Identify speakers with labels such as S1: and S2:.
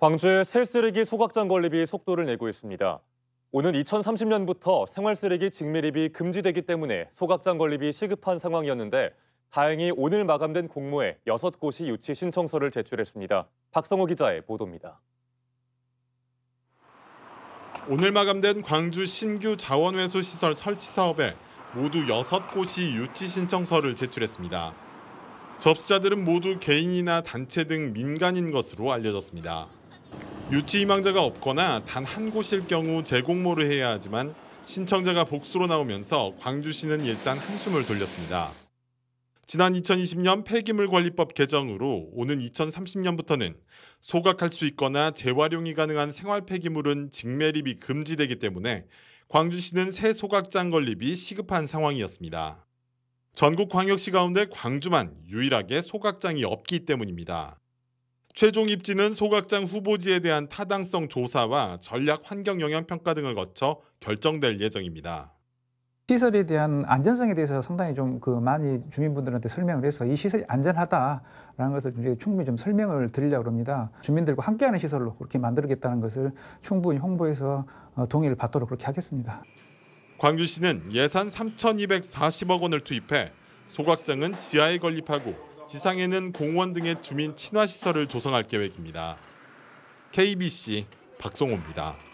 S1: 광주의 셀쓰레기 소각장 건립이 속도를 내고 있습니다. 오는 2030년부터 생활쓰레기 직매립이 금지되기 때문에 소각장 건립이 시급한 상황이었는데 다행히 오늘 마감된 공모에 6곳이 유치 신청서를 제출했습니다. 박성호 기자의 보도입니다.
S2: 오늘 마감된 광주 신규 자원회수 시설 설치 사업에 모두 6곳이 유치 신청서를 제출했습니다. 접수자들은 모두 개인이나 단체 등 민간인 것으로 알려졌습니다. 유치 희망자가 없거나 단 한 곳일 경우 재공모를 해야 하지만 신청자가 복수로 나오면서 광주시는 일단 한숨을 돌렸습니다. 지난 2020년 폐기물관리법 개정으로 오는 2030년부터는 소각할 수 있거나 재활용이 가능한 생활 폐기물은 직매립이 금지되기 때문에 광주시는 새 소각장 건립이 시급한 상황이었습니다. 전국 광역시 가운데 광주만 유일하게 소각장이 없기 때문입니다. 최종 입지는 소각장 후보지에 대한 타당성 조사와 전략 환경 영향 평가 등을 거쳐 결정될 예정입니다.
S3: 시설에 대한 안전성에 대해서 상당히 좀 그 많이 주민분들한테 설명을 해서 이 시설이 안전하다라는 것을 이제 충분히 좀 설명을 드리려고 합니다. 주민들과 함께하는 시설로 그렇게 만들겠다는 것을 충분히 홍보해서 어, 동의를 받도록 그렇게 하겠습니다.
S2: 광주시는 예산 3,240억 원을 투입해 소각장은 지하에 건립하고 지상에는 공원 등의 주민 친화시설을 조성할 계획입니다. KBC 박성호입니다.